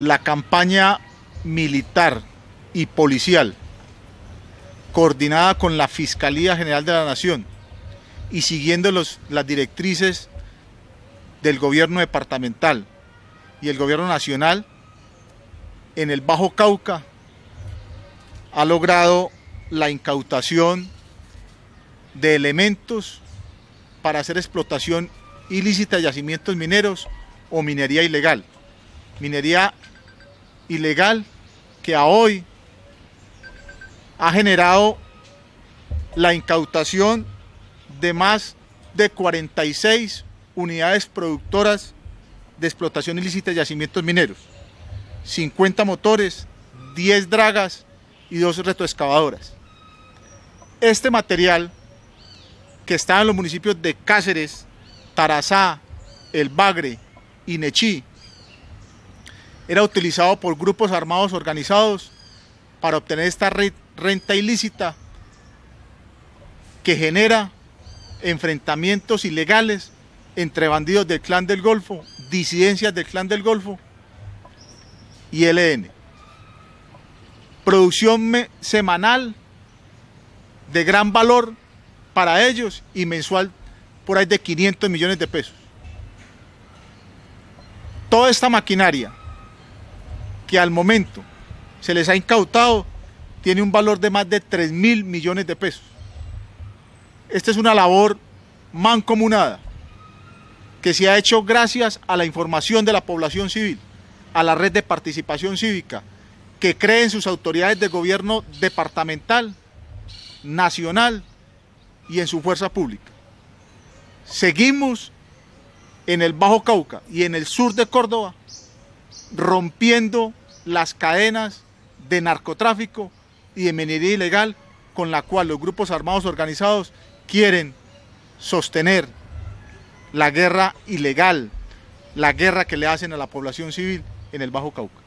la campaña militar y policial coordinada con la Fiscalía General de la Nación y siguiendo los, las directrices del gobierno departamental y el gobierno nacional en el Bajo Cauca ha logrado la incautación de elementos para hacer explotación ilícita de yacimientos mineros o minería ilegal. Minería ilegal que a hoy ha generado la incautación de más de 46 unidades productoras de explotación ilícita de yacimientos mineros, 50 motores, 10 dragas y dos retroexcavadoras. Este material que está en los municipios de Cáceres, Tarazá, El Bagre y Nechí, era utilizado por grupos armados organizados para obtener esta renta ilícita que genera enfrentamientos ilegales entre bandidos del Clan del Golfo, disidencias del Clan del Golfo y LN. Producción semanal de gran valor para ellos y mensual por ahí de 500 millones de pesos. Toda esta maquinaria que al momento se les ha incautado tiene un valor de más de 3 mil millones de pesos. Esta es una labor mancomunada que se ha hecho gracias a la información de la población civil, a la red de participación cívica que creen sus autoridades de gobierno departamental, nacional y en su fuerza pública. Seguimos en el Bajo Cauca y en el sur de Córdoba rompiendo las cadenas de narcotráfico y de minería ilegal con la cual los grupos armados organizados quieren sostener la guerra ilegal, la guerra que le hacen a la población civil en el Bajo Cauca.